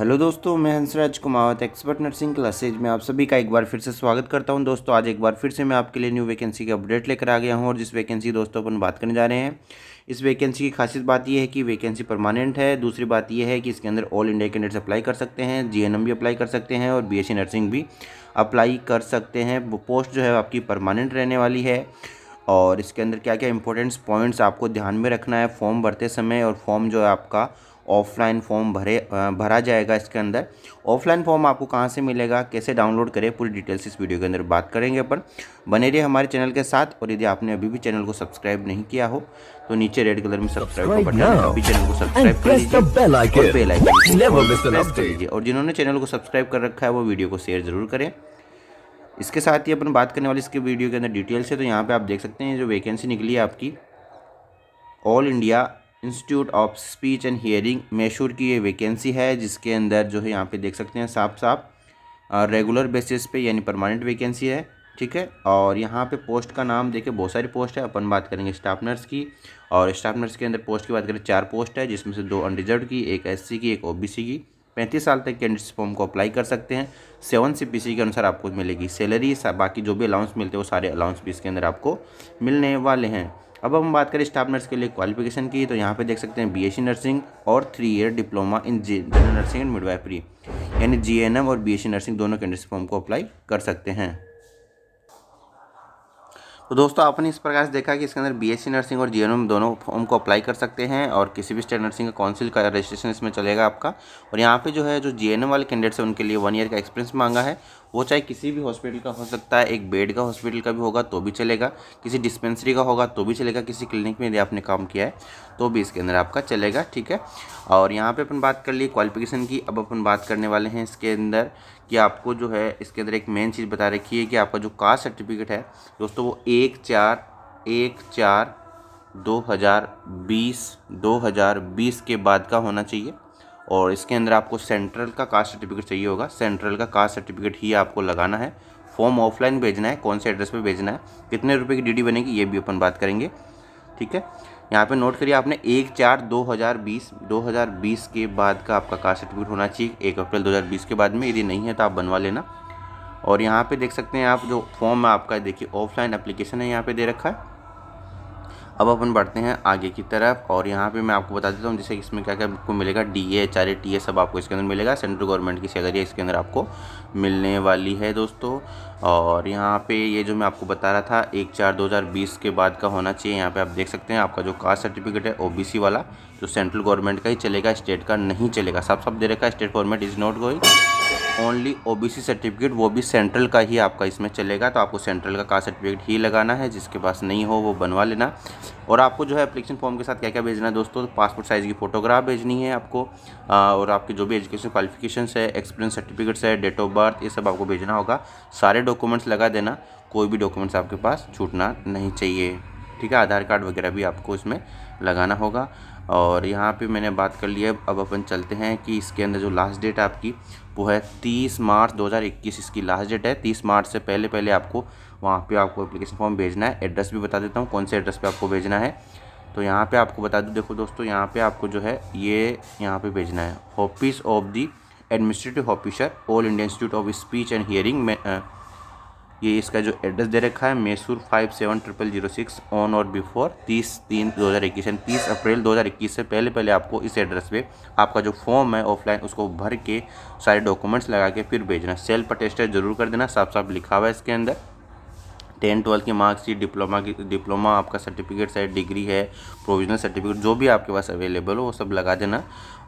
Hello दोस्तों मैं Hansraj Kumawat expert nursing classes में आप सभी का एक बार फिर से स्वागत करता हूं दोस्तों आज एक बार फिर से मैं आपके लिए न्यू वैकेंसी की अपडेट लेकर आ गया हूं और जिस वैकेंसी दोस्तों अपन बात करने जा रहे हैं इस वैकेंसी की खासियत बात यह है कि वैकेंसी परमानेंट है दूसरी बात यह है कि इसके अंदर ऑल इंडिया कैंडिडेट्स अप्लाई कर सकते हैं जी भी अप्लाई कर सकते हैं और बी नर्सिंग भी अप्लाई कर सकते हैं पोस्ट जो है आपकी परमानेंट रहने वाली है और इसके अंदर क्या क्या इंपॉर्टेंट्स पॉइंट्स आपको ध्यान में रखना है फॉर्म भरते समय और फॉर्म जो है आपका ऑफलाइन फॉर्म भरे भरा जाएगा इसके अंदर ऑफलाइन फॉर्म आपको कहाँ से मिलेगा कैसे डाउनलोड करें पूरी डिटेल्स इस वीडियो के अंदर बात करेंगे अपन बने रहिए हमारे चैनल के साथ और यदि आपने अभी भी चैनल को सब्सक्राइब नहीं किया हो तो नीचे रेड कलर में सब्सक्राइब का बटन है अभी चैनल को सब्सक्राइब कर लीजिए और बेल आइकन कर लीजिए और जिन्होंने चैनल को सब्सक्राइब कर रखा है वो वीडियो को शेयर ज़रूर करें इसके साथ ही अपन बात करने वाले इसके वीडियो के अंदर डिटेल्स है तो यहाँ पे आप देख सकते हैं जो वैकेंसी निकली है आपकी All India institute of speech and Hearing Mysore की ये वैकेंसी है जिसके अंदर जो है यहाँ पे देख सकते हैं साफ साफ रेगुलर बेसिस पे यानी परमानेंट वैकेंसी है ठीक है और यहाँ पे पोस्ट का नाम देखिए बहुत सारी पोस्ट है अपन बात करेंगे स्टाफ नर्स की और स्टाफ नर्स के अंदर पोस्ट की बात करें चार पोस्ट है जिसमें से दो अनरिजर्व की एक एस की एक ओ की पैंतीस साल तक कैंडिडेट्स फॉर्म को अप्लाई कर सकते हैं सेवन सी पी सी के अनुसार आपको मिलेगी सैलरी बाकी जो भी अलाउंस मिलते हैं वो सारे अलाउंस भी इसके अंदर आपको मिलने वाले हैं अब हम बात करें स्टाफ नर्स के लिए क्वालिफिकेशन की तो यहाँ पे देख सकते हैं बीएससी नर्सिंग और three year diploma in general nursing and midwifery यानी जीएनएम और बीएससी नर्सिंग दोनों कैंडिडेट्स फॉर्म को अप्लाई कर सकते हैं तो दोस्तों आपने इस प्रकार से देखा कि इसके अंदर बीएससी नर्सिंग और जीएनएम दोनों फॉर्म को अप्लाई कर सकते हैं और किसी भी स्टेट नर्सिंग काउंसिल का रजिस्ट्रेशन इसमें चलेगा आपका और यहाँ पे जो है जो जीएनएम वाले कैंडिडेट्स हैं उनके लिए वन ईयर का एक्सपीरियंस मांगा है वो चाहे किसी भी हॉस्पिटल का हो सकता है एक बेड का हॉस्पिटल का भी होगा तो भी चलेगा किसी डिस्पेंसरी का होगा तो भी चलेगा किसी क्लिनिक में यदि आपने काम किया है तो भी इसके अंदर आपका चलेगा ठीक है और यहाँ पर अपन बात कर ली क्वालिफिकेशन की अब अपन बात करने वाले हैं इसके अंदर कि आपको जो है इसके अंदर एक मेन चीज़ बता रखी है कि आपका जो कास्ट सर्टिफिकेट है दोस्तों वो एक चार एक चार दो दो हज़ार बीस हज़ार बीस के बाद का होना चाहिए और इसके अंदर आपको सेंट्रल का कास्ट सर्टिफिकेट चाहिए होगा सेंट्रल का कास्ट सर्टिफिकेट ही आपको लगाना है फॉर्म ऑफलाइन भेजना है कौन से एड्रेस पे भेजना है कितने रुपए की डीडी बनेगी ये भी अपन बात करेंगे ठीक है यहाँ पे नोट करिए आपने एक चार दो हज़ार बीस दो हज़ार बीस के बाद का आपका कास्ट सर्टिफिकेट होना चाहिए एक अप्रैल दो हज़ार बीस के बाद में यदि नहीं है तो आप बनवा लेना और यहाँ पे देख सकते हैं आप जो फॉर्म है आपका देखिए ऑफलाइन एप्लीकेशन है यहाँ पे दे रखा है अब अपन बढ़ते हैं आगे की तरफ और यहाँ पे मैं आपको बता देता हूँ जैसे इसमें क्या क्या आपको मिलेगा D A H R A T A सब आपको इसके अंदर मिलेगा सेंट्रल गवर्नमेंट की सैलरी इसके अंदर आपको मिलने वाली है दोस्तों और यहाँ पे ये जो मैं आपको बता रहा था एक चार दो हज़ार बीस के बाद का होना चाहिए यहाँ पे आप देख सकते हैं आपका जो कास्ट सर्टिफिकेट है ओ बी सी वाला जो सेंट्रल गवर्नमेंट का ही चलेगा स्टेट का नहीं चलेगा साफ सब दे रखा state government is not going only OBC certificate वो भी सेंट्रल का ही आपका इसमें चलेगा तो आपको सेंट्रल का कास्ट सर्टिफिकेट ही लगाना है जिसके पास नहीं हो वो बनवा लेना और आपको जो है एप्लीकेशन फॉर्म के साथ क्या क्या भेजना है दोस्तों तो पासपोर्ट साइज़ की फ़ोटोग्राफ भेजनी है आपको और आपके जो भी एजुकेशन क्वालिफिकेशन है एक्सपीरियंस सर्टिफिकेट्स है डेट ऑफ बर्थ ये सब आपको भेजना होगा सारे डॉक्यूमेंट्स लगा देना कोई भी डॉक्यूमेंट्स आपके पास छूटना नहीं चाहिए ठीक है आधार कार्ड वगैरह भी आपको इसमें लगाना होगा और यहाँ पे मैंने बात कर लिया अब अपन चलते हैं कि इसके अंदर जो लास्ट डेट है आपकी वो है तीस मार्च 2021 इसकी लास्ट डेट है तीस मार्च से पहले पहले आपको वहाँ पे आपको एप्लीकेशन फॉर्म भेजना है एड्रेस भी बता देता हूँ कौन से एड्रेस पे आपको भेजना है तो यहाँ पे आपको बता दूँ देखो दोस्तों यहाँ पे आपको जो है ये यहाँ पे भेजना है office of the administrative officer all India institute of speech and hearing में ये इसका जो एड्रेस दे रखा है Mysore five seven triple zero six on और बिफोर तीस तीन दो हज़ार इक्कीस यानी तीस अप्रैल दो हज़ार इक्कीस से पहले पहले आपको इस एड्रेस पे आपका जो फॉर्म है ऑफलाइन उसको भर के सारे डॉक्यूमेंट्स लगा के फिर भेजना सेल पर जरूर कर देना साफ साफ लिखा हुआ है इसके अंदर टेंथ ट्वेल्थ की मार्कशीट डिप्लोमा की डिप्लोमा आपका सर्टिफिकेट है डिग्री है प्रोविजनल सर्टिफिकेट जो भी आपके पास अवेलेबल हो वो सब लगा देना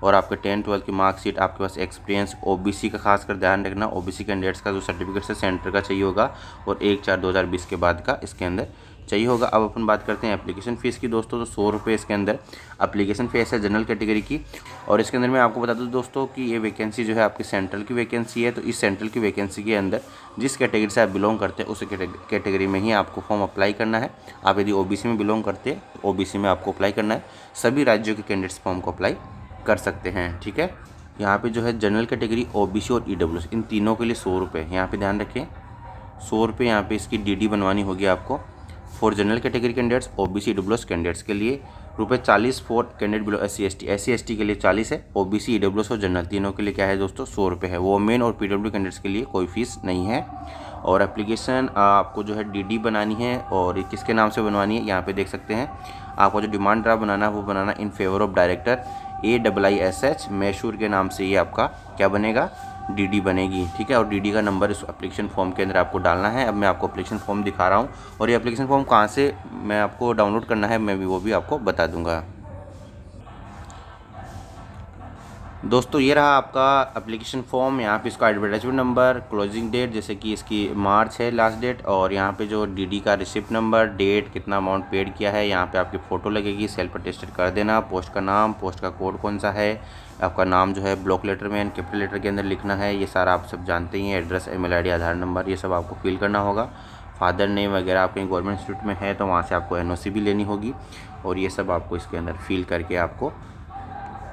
और आपके टेंथ ट्वेल्थ की मार्कशीट आपके पास एक्सपीरियंस ओबीसी का खासकर ध्यान रखना ओबीसी कैंडिडेट्स का जो सर्टिफिकेट है सेंटर का चाहिए होगा और एक चार दो के बाद का इसके अंदर चाहिए होगा अब अपन बात करते हैं एप्लीकेशन फ़ीस की दोस्तों तो सौ रुपये इसके अंदर एप्लीकेशन फ़ीस है जनरल कैटेगरी की और इसके अंदर मैं आपको बता दूँ दोस्तों कि ये वैकेंसी जो है आपकी सेंट्रल की वैकेंसी है तो इस सेंट्रल की वैकेंसी के अंदर जिस कैटेगरी से आप बिलोंग करते हैं उस कैटेगरी में ही आपको फॉर्म अप्लाई करना है आप यदि ओ में बिलोंग करते हैं तो ओ में आपको अप्लाई करना है सभी राज्यों के कैंडिडेट्स फॉर्म को अप्लाई कर सकते हैं ठीक है यहाँ पे जो है जनरल कैटेगरी ओ और ई e इन तीनों के लिए सौ रुपये यहाँ पे ध्यान रखें सौ रुपये यहाँ पे इसकी डीडी बनवानी होगी आपको for general category candidates O B C W S candidates के लिए रुपये चालीस for candidate below S C S T S C S T के लिए चालीस है O B C E W S और जनरल तीनों के लिए क्या है दोस्तों सौ रुपये है वो मेन और पी डब्ल्यू कैंडिडेट्स के लिए कोई फीस नहीं है और एप्लीकेशन आपको जो है डी डी बनानी है और किसके नाम से बनवानी है यहाँ पे देख सकते हैं आपको जो डिमांड ड्राफ्ट बनाना है वो बनाना in favour of director A double I S H Mysore के नाम से ये आपका क्या बनेगा डीडी बनेगी ठीक है और डीडी का नंबर इस एप्लीकेशन फॉर्म के अंदर आपको डालना है अब मैं आपको एप्लीकेशन फॉर्म दिखा रहा हूँ और ये एप्लीकेशन फॉर्म कहाँ से मैं आपको डाउनलोड करना है मैं भी वो भी आपको बता दूंगा दोस्तों ये रहा आपका एप्लीकेशन फॉर्म यहाँ पे इसका एडवर्टाइजमेंट नंबर क्लोजिंग डेट जैसे कि इसकी मार्च है लास्ट डेट और यहाँ पे जो डीडी का रिसिप्ट नंबर डेट कितना अमाउंट पेड किया है यहाँ पे आपकी फ़ोटो लगेगी सेल्फ अटेस्टेड कर देना पोस्ट का नाम पोस्ट का कोड कौन सा है आपका नाम जो है ब्लॉक लेटर में एंड कैपिटल लेटर के अंदर लिखना है ये सारा आप सब जानते ही हैं address email Aadhaar number ये सब आपको फिल करना होगा फादर नेम वगैरह आपके गवर्नमेंट इंस्टीट्यूट में है तो वहाँ से आपको एन भी लेनी होगी और ये सब आपको इसके अंदर फिल करके आपको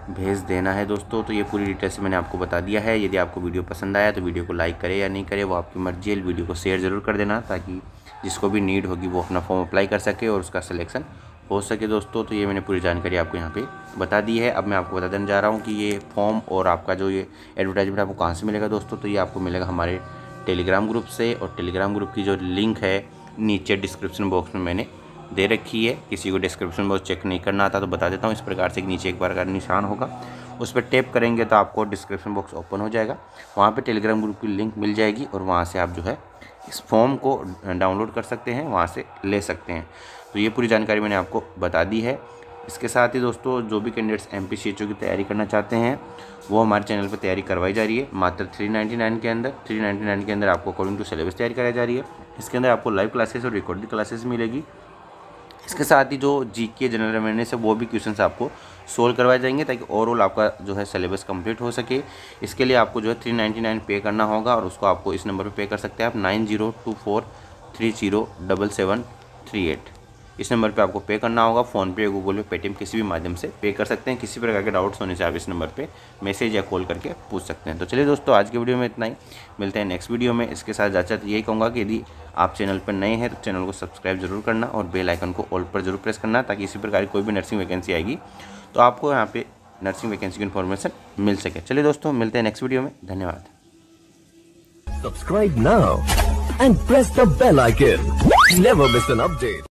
भेज देना है दोस्तों तो ये पूरी डिटेल से मैंने आपको बता दिया है यदि आपको वीडियो पसंद आया तो वीडियो को लाइक करें या नहीं करें वो आपकी मर्जी है वीडियो को शेयर ज़रूर कर देना ताकि जिसको भी नीड होगी वो अपना फॉर्म अप्लाई कर सके और उसका सिलेक्शन हो सके दोस्तों तो ये मैंने पूरी जानकारी आपको यहाँ पे बता दी है अब मैं आपको बता देना जा रहा हूँ कि ये फॉर्म और आपका जो ये एडवर्टाइजमेंट आपको कहाँ से मिलेगा दोस्तों तो ये आपको मिलेगा हमारे टेलीग्राम ग्रुप से और टेलीग्राम ग्रुप की जो लिंक है नीचे डिस्क्रिप्शन बॉक्स में मैंने दे रखी है किसी को डिस्क्रिप्शन बॉक्स चेक नहीं करना आता तो बता देता हूँ इस प्रकार से नीचे एक बार का निशान होगा उस पर टैप करेंगे तो आपको डिस्क्रिप्शन बॉक्स ओपन हो जाएगा वहाँ पर टेलीग्राम ग्रुप की लिंक मिल जाएगी और वहाँ से आप जो है इस फॉर्म को डाउनलोड कर सकते हैं वहाँ से ले सकते हैं तो ये पूरी जानकारी मैंने आपको बता दी है इसके साथ ही दोस्तों जो भी कैंडिडेट्स एम पी की तैयारी करना चाहते हैं वो हमारे चैनल पर तैयारी करवाई जा रही है मात्र 399 के अंदर 399 के अंदर आपको अकॉर्डिंग टू सिलेबस तैयारी कराई जा रही है इसके अंदर आपको लाइव क्लासेस और रिकॉर्डिंग क्लासेस मिलेगी इसके साथ ही जो जी के जनरल अवेयरनेस है वो भी क्वेश्चन आपको सोल्व करवाए जाएंगे ताकि ओवरऑल आपका जो है सिलेबस कंप्लीट हो सके इसके लिए आपको जो है थ्री नाइन्टी नाइन पे करना होगा और उसको आपको इस नंबर पर पे कर सकते हैं आप nine zero two four three zero double seven three eight इस नंबर पे आपको पे करना होगा फोन पे गूगल पे पेटीएम किसी भी माध्यम से पे कर सकते हैं किसी प्रकार के डाउट्स होने से आप इस नंबर पे मैसेज या कॉल करके पूछ सकते हैं तो चलिए दोस्तों आज के वीडियो में इतना ही मिलते हैं नेक्स्ट वीडियो में इसके साथ जाचा यही कहूँगा कि यदि आप चैनल पर नए हैं तो चैनल को सब्सक्राइब जरूर करना और बेलाइकन को ऑल पर जरूर प्रेस करना ताकि इसी प्रकार की कोई भी नर्सिंग वैकेंसी आएगी तो आपको यहाँ पर नर्सिंग वैकेंसी की इन्फॉर्मेशन मिल सके चलिए दोस्तों मिलते हैं नेक्स्ट वीडियो में धन्यवाद Subscribe now and press the bell icon. Never miss an update.